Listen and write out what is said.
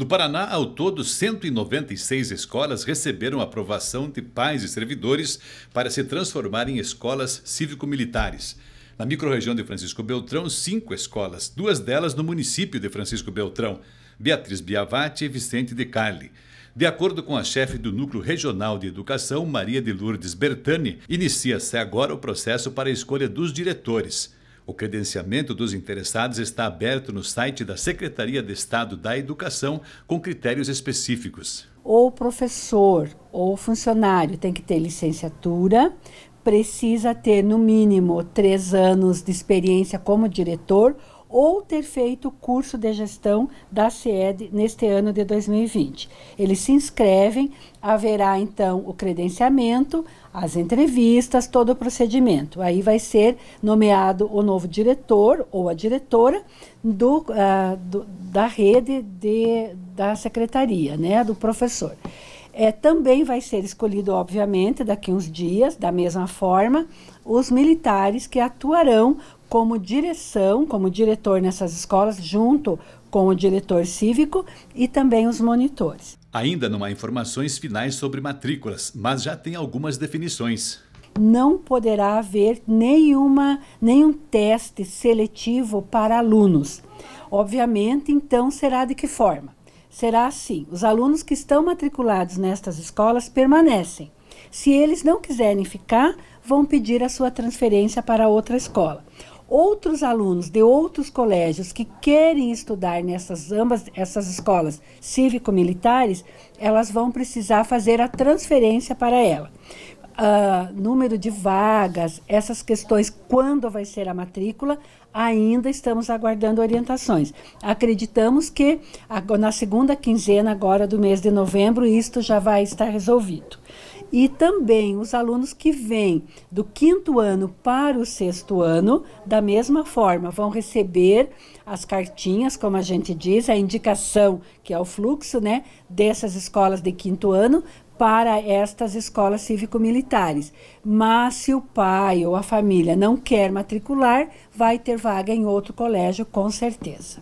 No Paraná, ao todo, 196 escolas receberam aprovação de pais e servidores para se transformar em escolas cívico-militares. Na microrregião de Francisco Beltrão, cinco escolas, duas delas no município de Francisco Beltrão, Beatriz Biavati e Vicente de Carli. De acordo com a chefe do Núcleo Regional de Educação, Maria de Lourdes Bertani, inicia-se agora o processo para a escolha dos diretores. O credenciamento dos interessados está aberto no site da Secretaria de Estado da Educação com critérios específicos. Ou professor ou funcionário tem que ter licenciatura, precisa ter no mínimo três anos de experiência como diretor ou ter feito o curso de gestão da CED neste ano de 2020. Eles se inscrevem, haverá então o credenciamento, as entrevistas, todo o procedimento. Aí vai ser nomeado o novo diretor ou a diretora do, uh, do da rede de, da secretaria, né, do professor. É, também vai ser escolhido, obviamente, daqui uns dias, da mesma forma, os militares que atuarão como direção, como diretor nessas escolas, junto com o diretor cívico e também os monitores. Ainda não há informações finais sobre matrículas, mas já tem algumas definições. Não poderá haver nenhuma, nenhum teste seletivo para alunos. Obviamente, então, será de que forma? Será assim: os alunos que estão matriculados nestas escolas permanecem. Se eles não quiserem ficar, vão pedir a sua transferência para outra escola outros alunos de outros colégios que querem estudar nessas ambas essas escolas cívico-militares, elas vão precisar fazer a transferência para ela. Uh, número de vagas, essas questões, quando vai ser a matrícula, ainda estamos aguardando orientações. Acreditamos que na segunda quinzena agora do mês de novembro isto já vai estar resolvido. E também os alunos que vêm do quinto ano para o sexto ano, da mesma forma, vão receber as cartinhas, como a gente diz, a indicação, que é o fluxo, né, dessas escolas de quinto ano para estas escolas cívico-militares. Mas se o pai ou a família não quer matricular, vai ter vaga em outro colégio, com certeza.